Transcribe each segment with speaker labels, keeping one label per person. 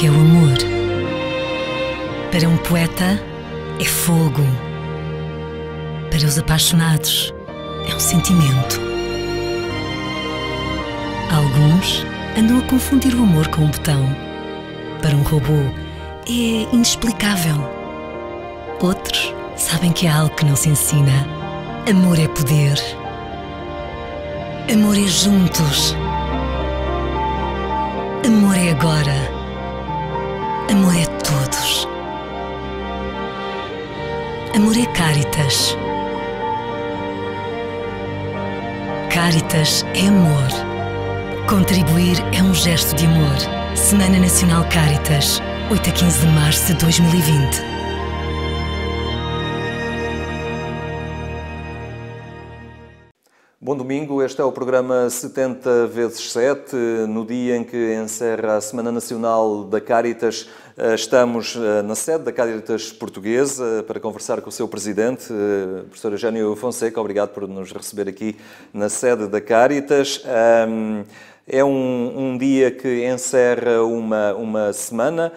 Speaker 1: que é o amor. Para um poeta, é fogo. Para os apaixonados, é um sentimento. Alguns andam a confundir o amor com um botão. Para um robô, é inexplicável. Outros sabem que é algo que não se ensina. Amor é poder. Amor é juntos. Amor é agora. Amor é todos. Amor é Caritas. Caritas é amor. Contribuir é um gesto de amor. Semana Nacional Caritas, 8 a 15 de março de 2020. Bom domingo, este é o programa 70 vezes 7, no dia em que encerra a Semana Nacional da Caritas. Eh, estamos eh, na sede da Cáritas Portuguesa para conversar com o seu presidente, eh, professor Eugênio Fonseca. Obrigado por nos receber aqui na sede da Cáritas. É um, um dia que encerra uma, uma semana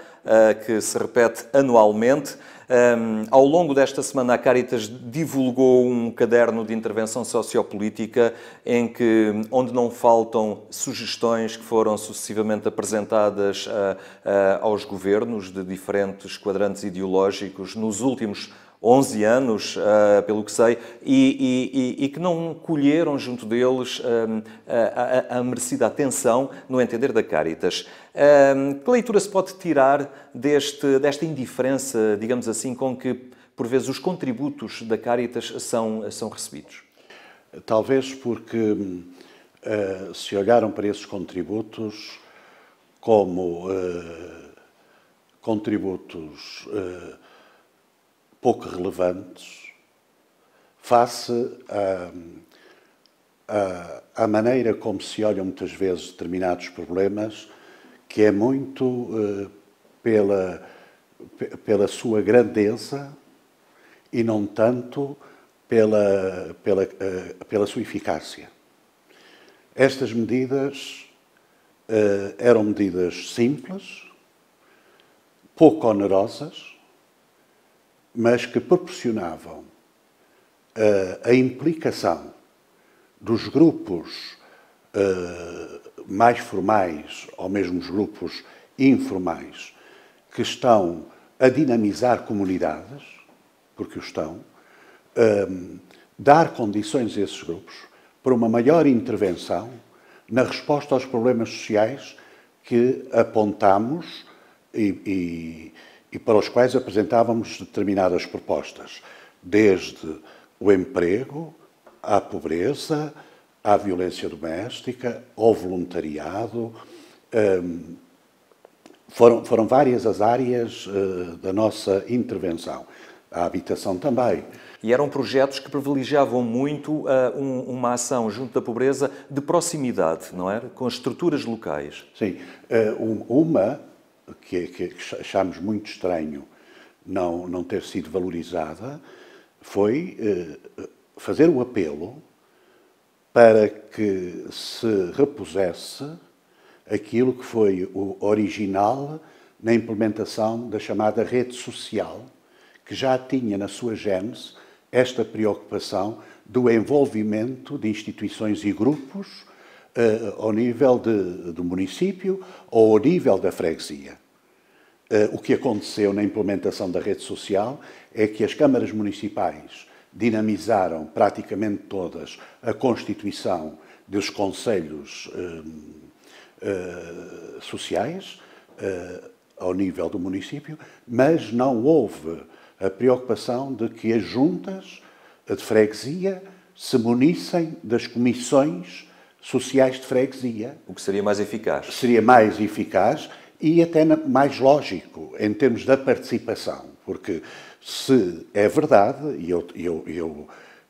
Speaker 1: que se repete anualmente. Um, ao longo desta semana, a Caritas divulgou um caderno de intervenção sociopolítica em que, onde não faltam sugestões que foram sucessivamente apresentadas ah, ah, aos governos de diferentes quadrantes ideológicos nos últimos 11 anos, eh, pelo que sei, e, e, e, que não colheram junto deles eh, a, a, a merecida atenção no entender da Caritas. Eh, que leitura se pode tirar deste, desta indiferença, digamos assim, com que, por vezes, os contributos da Caritas
Speaker 2: são, são recebidos? Talvez porque se olharam para esses contributos como contributos pouco relevantes face a, a, maneira como se olham muitas vezes determinados problemas, que é muito uh, pela, pela sua grandeza e não tanto pela, pela, uh, pela sua eficácia. Estas medidas uh, eram medidas simples, pouco onerosas, mas que proporcionavam a, eh, a implicação dos grupos uh, mais formais ou mesmo os grupos informais que estão a dinamizar comunidades, porque o estão, um, eh, dar condições a esses grupos para uma maior intervenção na resposta aos problemas sociais que apontamos e, e e para os quais apresentávamos determinadas propostas, desde o emprego, à pobreza, à violência doméstica, ao voluntariado. Um, foram, foram várias as áreas uh, da nossa intervenção. A habitação também. E eram projetos que
Speaker 1: privilegiavam muito uh, um, uma ação junto da pobreza de proximidade, não era? É?
Speaker 2: Com as estruturas locais. Sim. Uh, um, uma que, que achámos muito estranho não, não ter sido valorizada, foi eh, fazer o apelo para que se repusesse aquilo que foi o original na implementação da chamada rede social, que já tinha na sua gênese esta preocupação do envolvimento de instituições e grupos uh, ao nível de, do município ou ao nível da freguesia. Uh, o que aconteceu na implementação da rede social é que as câmaras municipais dinamizaram praticamente todas a constituição dos conselhos uh, sociais ao nível do município, mas não houve a preocupação de que as juntas de freguesia se munissem das comissões sociais de freguesia. O que seria mais eficaz. Seria mais eficaz e até mais lógico em termos da participação, porque se é verdade, e eu, eu, eu,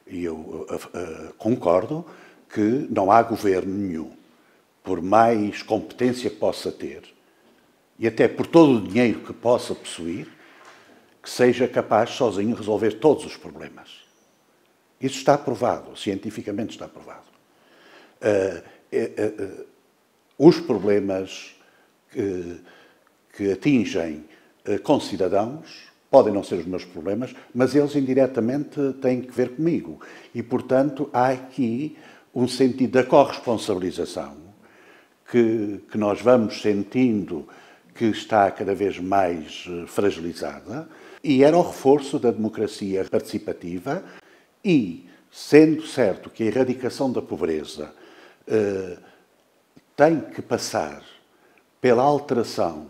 Speaker 2: eu uh, uh, uh, concordo, que não há governo nenhum, por mais competência que possa ter, e até por todo o dinheiro que possa possuir, que seja capaz sozinho de resolver todos os problemas. Isso está provado, cientificamente está provado. Eh, eh, eh, os problemas que, que atingem concidadãos podem não ser os meus problemas, mas eles indiretamente têm que ver comigo. E, portanto, há aqui um sentido da corresponsabilização que, que nós vamos sentindo que está cada vez mais fragilizada e era o reforço da democracia participativa e, sendo certo que a erradicação da pobreza eh, tem que passar pela alteração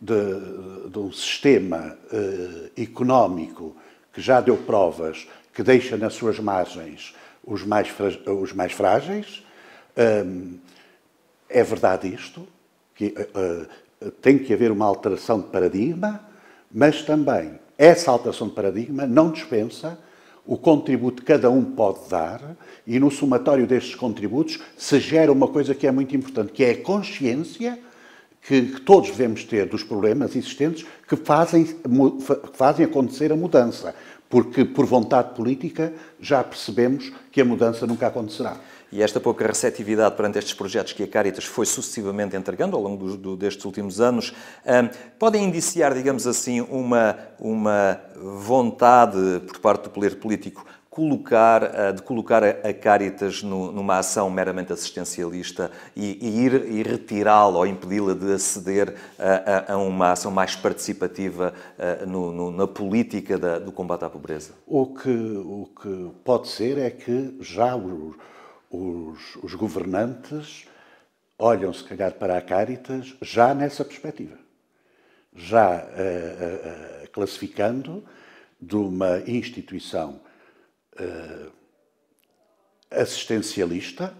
Speaker 2: de, de um sistema eh, económico que já deu provas que deixa nas suas margens os mais, os mais frágeis. Um, eh, é verdade isto, que uh, tem que haver uma alteração de paradigma, mas também essa alteração de paradigma não dispensa o contributo que cada um pode dar e no somatório destes contributos se gera uma coisa que é muito importante, que é a consciência que, que todos devemos ter dos problemas existentes que fazem, que fazem acontecer a mudança. Porque, por vontade política, já percebemos que a mudança nunca acontecerá.
Speaker 1: E esta pouca receptividade perante estes projetos que a Caritas foi sucessivamente entregando ao longo do, do, destes últimos anos, um, podem indiciar, digamos assim, uma, uma vontade por parte do poder político colocar, eh, de colocar a Caritas numa ação meramente assistencialista e, e ir e retirá-la ou impedi-la de aceder eh, a, a, uma ação mais participativa eh, no, no, na política da, do combate à pobreza?
Speaker 2: O que, o que pode ser é que já o os, os governantes olham, se calhar, para a Caritas já nessa perspectiva, já uh, uh, classificando de uma instituição uh, assistencialista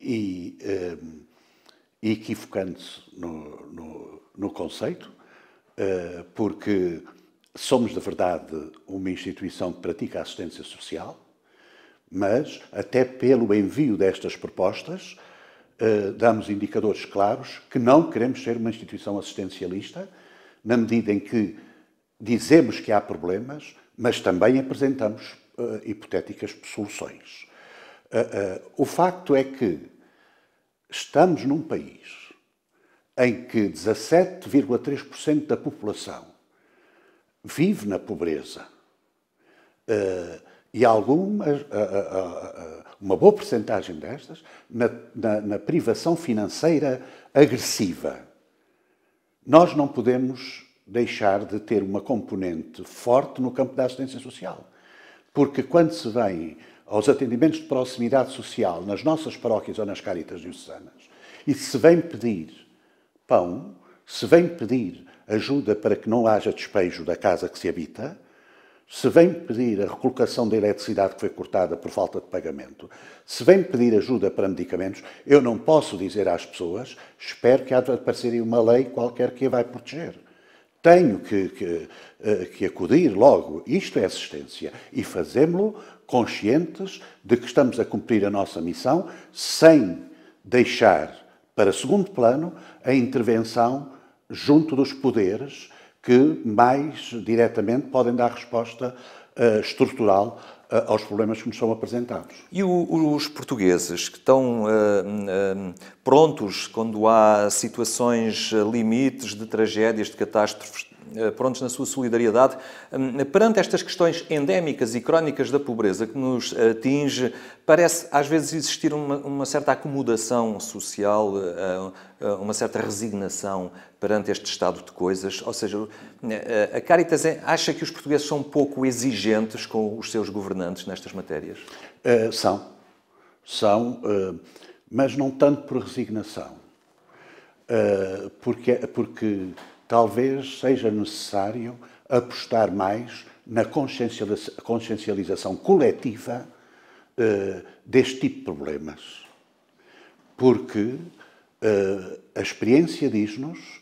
Speaker 2: e equivocando-se no, no, no, conceito, porque Somos, na verdade, uma instituição que pratica assistência social, mas, até pelo envio destas propostas, eh, damos indicadores claros que não queremos ser uma instituição assistencialista, na medida em que dizemos que há problemas, mas também apresentamos eh, hipotéticas soluções. Eh, o facto é que estamos num país em que 17,3% da população vive na pobreza. Eh, e algumas, eh, eh, uma boa porcentagem destas, na, na, na privação financeira agressiva. Nós não podemos deixar de ter uma componente forte no campo da assistência social. Porque quando se vem aos atendimentos de proximidade social nas nossas paróquias ou nas caritas diocesanas, e se vem pedir pão, se vem pedir ajuda para que não haja despejo da casa que se habita, se vem pedir a recolocação da eletricidade que foi cortada por falta de pagamento, se vem pedir ajuda para medicamentos, eu não posso dizer às pessoas, espero que há de aparecer uma lei qualquer que a vai proteger. Tenho que, que, eh, que acudir logo. Isto é assistência. E fazemos-lo conscientes de que estamos a cumprir a nossa missão sem deixar para segundo plano a intervenção junto dos poderes que mais diretamente podem dar resposta uh, estrutural uh, aos problemas que nos são apresentados. E o, os portugueses
Speaker 1: que estão uh, prontos quando há situações limites de tragédias, de catástrofes, prontos na sua solidariedade perante estas questões endémicas e crónicas da pobreza que nos atinge parece às vezes existir uma, uma certa acomodação social, eh, eh, uma certa resignação perante este estado de coisas. Ou seja, eh, a Caritas é, acha que os portugueses são um pouco
Speaker 2: exigentes com os seus governantes nestas matérias? Uh, são. São, uh, mas não tanto por resignação. Uh, porque, porque talvez seja necessário apostar mais na consciencialização coletiva uh, deste tipo de problemas. Porque uh, a experiência diz-nos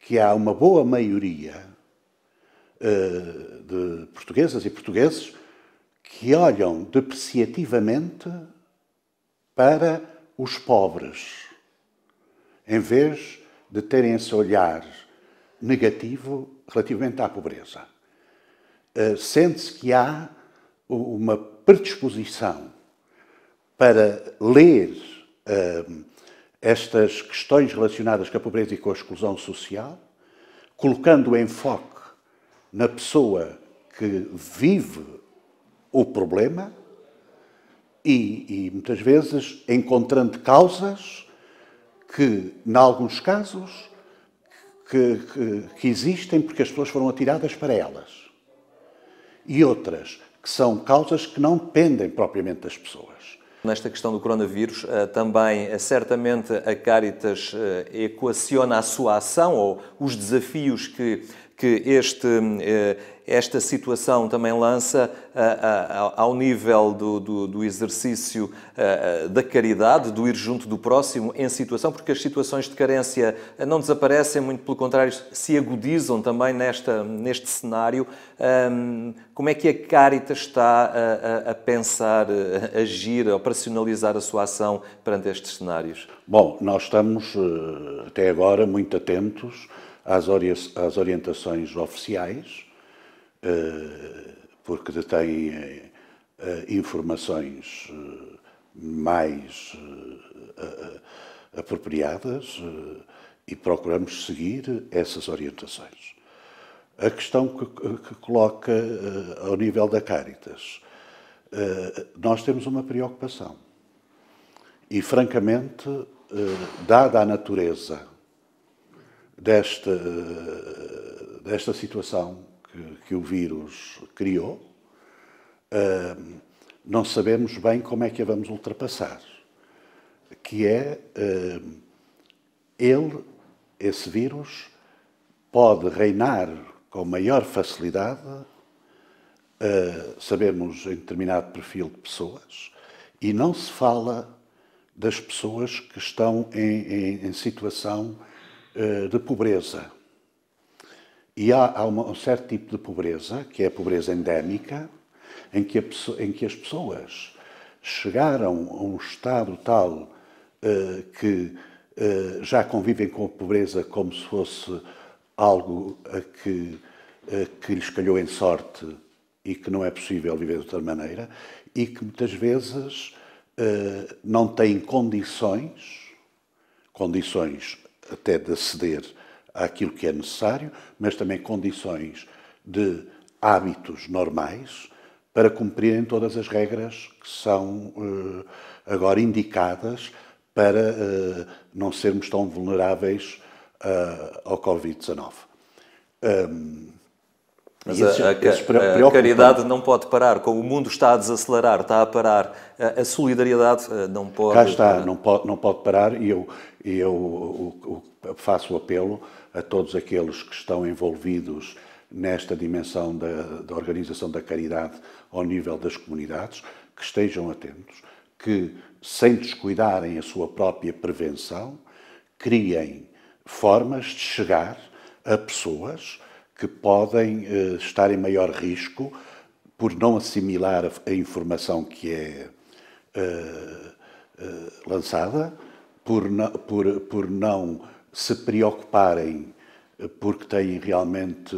Speaker 2: que há uma boa maioria uh, de portuguesas e portugueses que olham depreciativamente para os pobres, em vez de terem esse olhar negativo relativamente à pobreza. Uh, Sente-se que há uma predisposição para ler uh, estas questões relacionadas com a pobreza e com a exclusão social, colocando o enfoque na pessoa que vive o problema e, e muitas vezes encontrando causas que, em alguns casos, que, que, que existem porque as pessoas foram atiradas para elas. E outras que são causas que não dependem propriamente das pessoas.
Speaker 1: Nesta questão do coronavírus, eh, também eh, certamente a Caritas eh, equaciona a sua ação ou os desafios que que este, eh, esta situação também lança ao nível do, do, do, exercício eh, eh, da caridade, do ir junto do próximo em situação, porque as situações de carência não desaparecem, muito pelo contrário, se agudizam também nesta, neste cenário. Como é que a Caritas está a, a pensar, a agir, a operacionalizar a sua
Speaker 2: ação perante estes cenários? Bom, nós estamos até agora muito atentos às, ori às orientações oficiais, eh, porque detêm eh, eh, informações mais apropriadas e procuramos seguir essas orientações. A questão que, que coloca ao nível da Caritas, nós temos uma preocupação. E, francamente, dada a natureza desta, desta situação que, que o vírus criou, não sabemos bem como é que a vamos ultrapassar, que é ele, esse vírus, pode reinar com maior facilidade, ah, sabemos em determinado perfil de pessoas, e não se fala das pessoas que estão em, em, em situação eh, de pobreza. E há, há uma, um certo tipo de pobreza, que é a pobreza endémica, em que, em que as pessoas chegaram a um estado tal uh, que uh, já convivem com a pobreza como se fosse algo a que, a que lhes calhou em sorte e que não é possível viver de outra maneira, e que muitas vezes uh, não têm condições, condições até de aceder àquilo que é necessário, mas também condições de hábitos normais para cumprirem todas as regras que são uh, agora indicadas para uh, não sermos tão vulneráveis uh, ao Covid-19. Um, mas a, a, a, caridade
Speaker 1: não pode parar. Como o mundo está a desacelerar, está a parar, a, a solidariedade eh, não pode... Cá está,
Speaker 2: não pode, não pode parar e eu, eu, eu faço o apelo a todos aqueles que estão envolvidos nesta dimensão da, da organização da caridade ao nível das comunidades, que estejam atentos, que, sem descuidarem a sua própria prevenção, criem formas de chegar a pessoas que podem eh, estar em maior risco por não assimilar a, informação que é eh, eh, lançada, por, por, por não se preocuparem porque têm realmente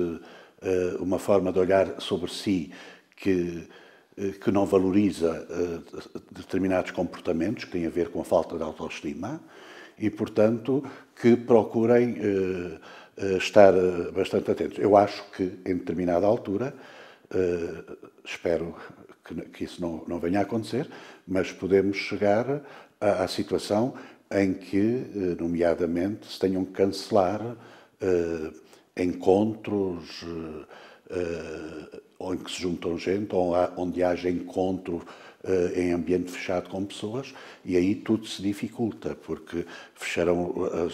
Speaker 2: uma forma de olhar sobre si que, que não valoriza determinados comportamentos que têm a ver com a falta de autoestima e, portanto, que procurem eh, estar eh, bastante atentos. Eu acho que, em determinada altura, eh, espero que, isso não, venha a acontecer, mas podemos chegar à, situação em que, nomeadamente, se tenham que cancelar encontros em que se juntam gente, onde haja encontro em ambiente fechado com pessoas, e aí tudo se dificulta, porque fecharam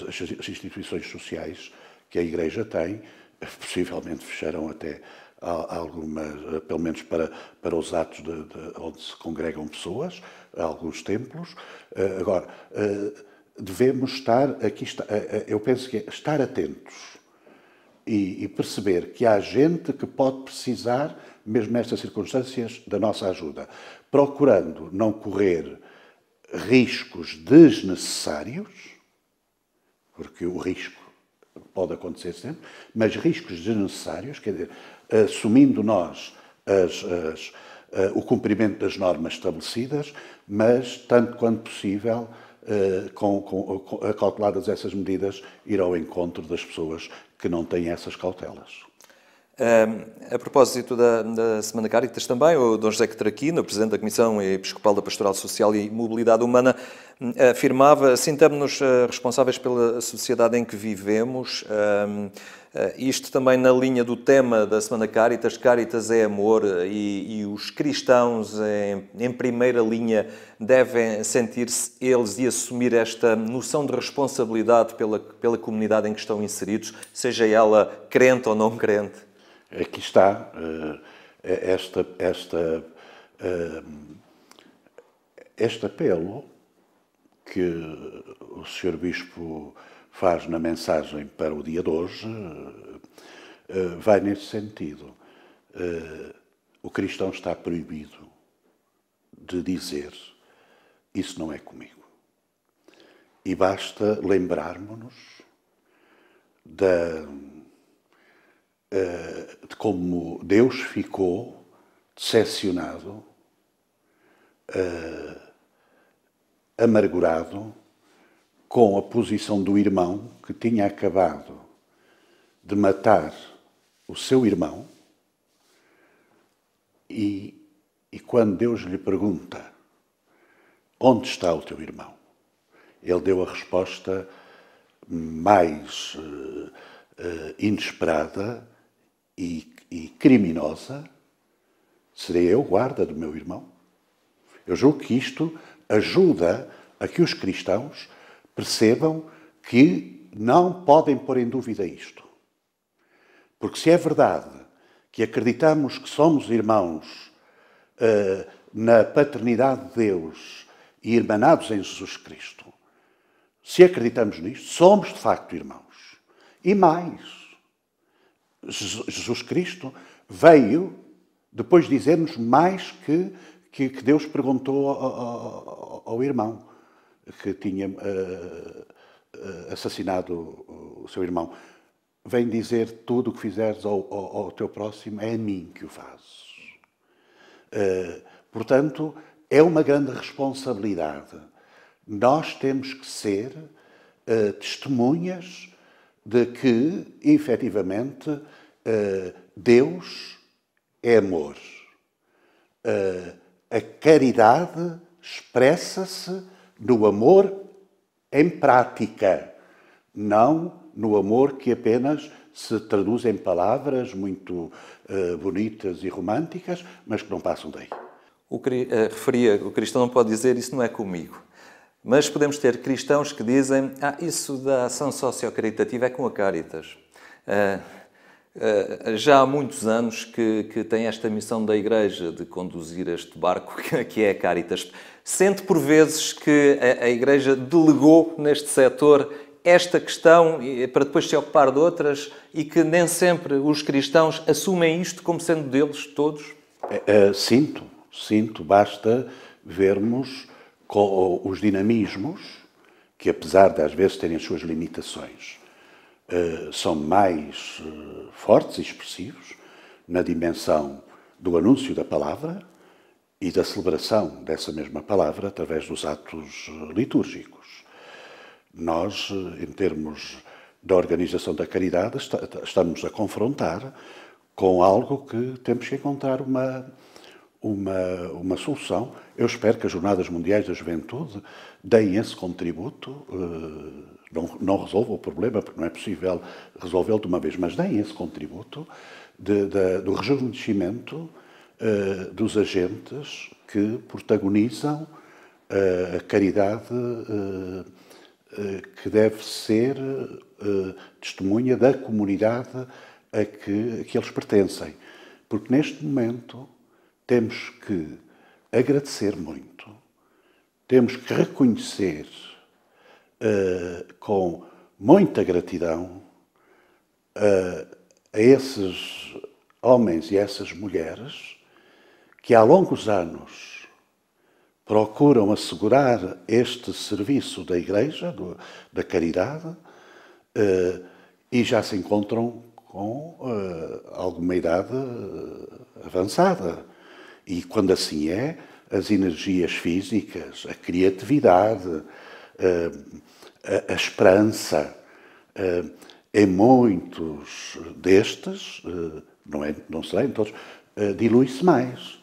Speaker 2: as instituições sociais que a Igreja tem, possivelmente fecharão até algumas, pelo menos para, para os atos de, de, onde se congregam pessoas, alguns templos. Eh, agora, eh, devemos estar aqui, eh, eu penso que é estar atentos e, perceber que há gente que pode precisar, mesmo nestas circunstâncias, da nossa ajuda, procurando não correr riscos desnecessários, porque o risco pode acontecer sempre, mas riscos desnecessários, quer dizer, assumindo nós as, as, eh, o cumprimento das normas estabelecidas, mas, tanto quanto possível, eh, com, com, acauteladas essas medidas, ir ao encontro das pessoas que não têm essas cautelas
Speaker 1: a propósito da, da Semana Caritas também, o Dom José Traquino, Presidente da Comissão Episcopal da Pastoral Social e Mobilidade Humana, hum, afirmava, sintamos-nos ah, responsáveis pela sociedade em que vivemos, ah, isto também na linha do tema da Semana Caritas, Caritas é amor ah, e, e os cristãos em, em primeira linha devem sentir-se eles e assumir esta noção de responsabilidade pela, pela comunidade em que estão inseridos,
Speaker 2: seja ela crente ou não crente. Aqui está uh, esta, esta, uh, este apelo que o Sr. Bispo faz na mensagem para o dia de hoje, uh, vai nesse sentido. o cristão está proibido de dizer isso não é comigo. E basta lembrarmos-nos da eh, de como Deus ficou decepcionado, uh, amargurado com a posição do irmão que tinha acabado de matar o seu irmão. E, e quando Deus lhe pergunta: Onde está o teu irmão? Ele deu a resposta mais uh, uh, inesperada e, e criminosa, serei eu guarda do meu irmão? Eu julgo que isto ajuda a que os cristãos percebam que não podem pôr em dúvida isto. Porque se é verdade que acreditamos que somos irmãos uh, na paternidade de Deus e irmanados em Jesus Cristo, se acreditamos nisto, somos de facto irmãos. E mais, Jesus Cristo veio depois dizer-nos mais que, que, que, Deus perguntou ao, ao, ao irmão que tinha uh, assassinado o seu irmão. Vem dizer tudo o que fizeres ao, ao, teu próximo, é a mim que o fazes. Uh, portanto, é uma grande responsabilidade. Nós temos que ser uh, testemunhas de que, efetivamente, eh, Deus é amor. Eh, a caridade expressa-se no amor em prática, não no amor que apenas se traduz em palavras muito eh, bonitas e românticas, mas que não passam daí.
Speaker 1: O, uh, referia, o cristão não pode dizer isso não é comigo. Mas podemos ter cristãos que dizem: ah, isso da ação sociocaritativa é com a Caritas. Ah, ah, já há muitos anos que, que tem esta missão da Igreja de conduzir este barco que é a Caritas. Sente por vezes que a, a Igreja delegou neste setor esta questão para depois se ocupar de outras e que nem sempre os cristãos assumem isto como sendo deles todos?
Speaker 2: É, é, sinto, sinto. Basta vermos eh, os dinamismos, que apesar de às vezes terem as suas limitações, eh, são mais eh, fortes e expressivos na dimensão do anúncio da palavra e da celebração dessa mesma palavra através dos atos litúrgicos. Nós, em termos da organização da caridade, estamos a confrontar com algo que temos que encontrar uma, uma, uma solução. Eu espero que as Jornadas Mundiais da Juventude deem esse contributo. Eh, não, não resolvam o problema, porque não é possível resolvê-lo de uma vez, mas deem esse contributo de, de, do rejuvenescimento eh, dos agentes que protagonizam eh, a caridade que deve ser testemunha da comunidade a que, a que eles pertencem. Porque neste momento temos que agradecer muito, temos que reconhecer uh, com muita gratidão uh, a esses homens e a essas mulheres que há longos anos procuram assegurar este serviço da Igreja, do, da caridade, uh, e já se encontram com alguma idade avançada e quando assim é, as energias físicas, a criatividade, eh, a, a esperança, eh, em muitos destes, eh, não, é, não será em todos, dilui-se mais.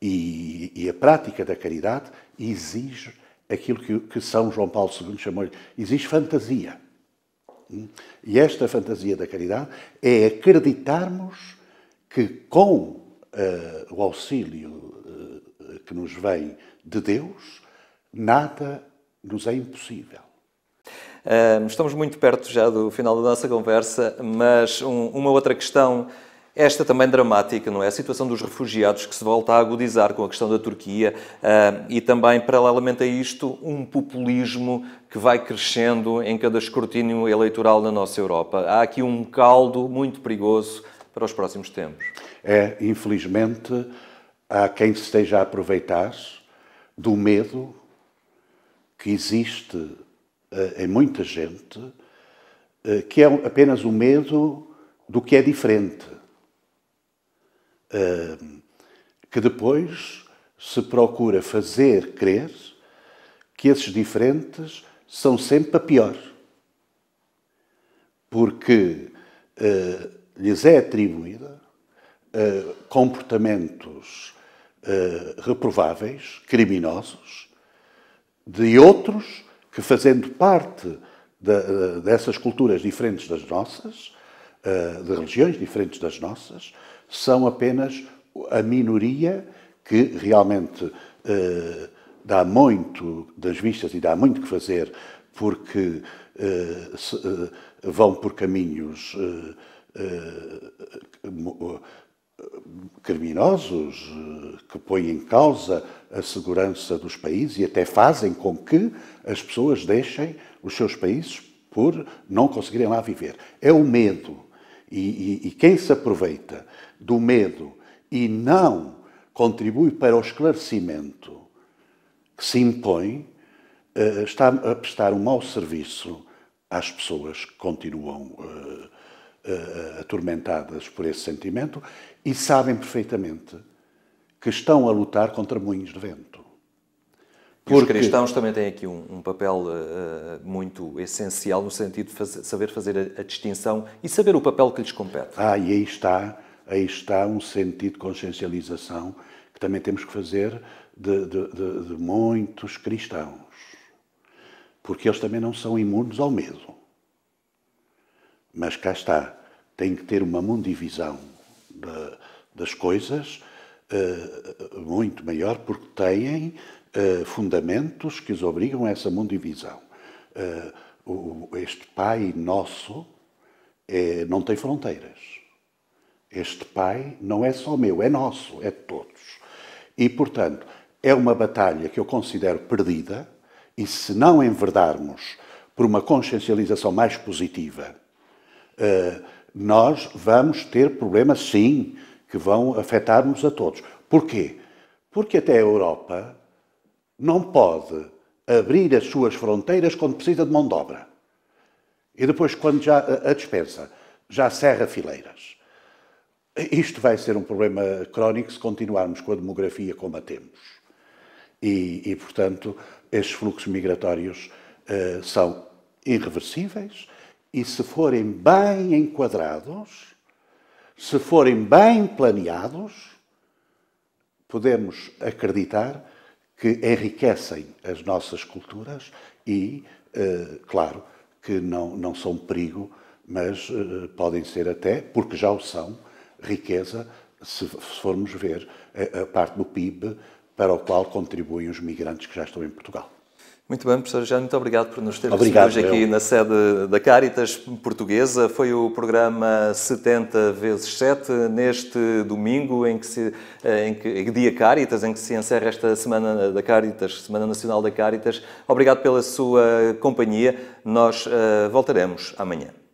Speaker 2: E, e, a prática da caridade exige aquilo que, que São João Paulo II chamou-lhe, exige fantasia. Hum? E esta fantasia da caridade é acreditarmos que com uh, o auxílio uh, que nos vem de Deus, nada nos é impossível. Uh, estamos muito perto já do final da nossa conversa,
Speaker 1: mas um, uma outra questão, esta também dramática, não é? A situação dos refugiados que se volta a agudizar com a questão da Turquia e também, paralelamente a isto, um populismo que vai crescendo em cada escrutínio eleitoral na nossa Europa. Há aqui um caldo muito perigoso para os próximos tempos.
Speaker 2: É, infelizmente, há quem se esteja a aproveitar do medo que existe uh, em muita gente, uh, que é apenas o medo do que é diferente, uh, que depois se procura fazer crer que esses diferentes são sempre a pior. Porque lhes é atribuída eh, comportamentos eh, reprováveis, criminosos, de outros que, fazendo parte dessas culturas diferentes das nossas, eh, de religiões diferentes das nossas, são apenas a minoria que realmente dá muito das vistas e dá muito que fazer porque vão por caminhos eh, criminosos eh, que põem em causa a segurança dos países e até fazem com que as pessoas deixem os seus países por não conseguirem lá viver. É o medo. E, e, e quem se aproveita do medo e não contribui para o esclarecimento que se impõe, eh, está a prestar um mau serviço às pessoas que continuam uh, atormentadas por esse sentimento e sabem perfeitamente que estão a lutar contra moinhos de vento. Porque... Os cristãos
Speaker 1: também têm aqui um, um papel uh, muito essencial no sentido de fazer, saber fazer a, a, distinção e saber
Speaker 2: o papel que lhes compete. Ah, e aí está, aí está um sentido de consciencialização que também temos que fazer de, de, de, de muitos cristãos, porque eles também não são imunes ao medo. Mas cá está, tem que ter uma mundivisão de, das coisas uh, muito maior, porque têm uh, fundamentos que os obrigam a essa mundivisão. Uh, o, este Pai nosso é, não tem fronteiras. Este Pai não é só meu, é nosso, é de todos. E, portanto, é uma batalha que eu considero perdida, e se não enverdarmos por uma consciencialização mais positiva, eh, nós vamos ter problemas, sim, que vão afetar-nos a todos. Porquê? Porque até a Europa não pode abrir as suas fronteiras quando precisa de mão de obra. E depois, quando já a dispensa, já serra fileiras. Isto vai ser um problema crónico se continuarmos com a demografia como a temos. E, e portanto, estes fluxos migratórios uh, são irreversíveis e se forem bem enquadrados, se forem bem planeados, podemos acreditar que enriquecem as nossas culturas e, eh, claro, que não, não são perigo, mas eh, podem ser até, porque já o são, riqueza, se formos ver eh, a parte do PIB para o qual contribuem os migrantes que já estão em Portugal.
Speaker 1: Muito bem, professor Jean, muito obrigado por nos ter recebido hoje aqui eu. na
Speaker 2: sede da Caritas Portuguesa. Foi o
Speaker 1: programa 70 vezes 7 neste domingo, em que, se, eh, em que dia Caritas, em que se encerra esta Semana da Caritas, Semana Nacional da Caritas. Obrigado pela sua companhia. Nós uh, voltaremos amanhã.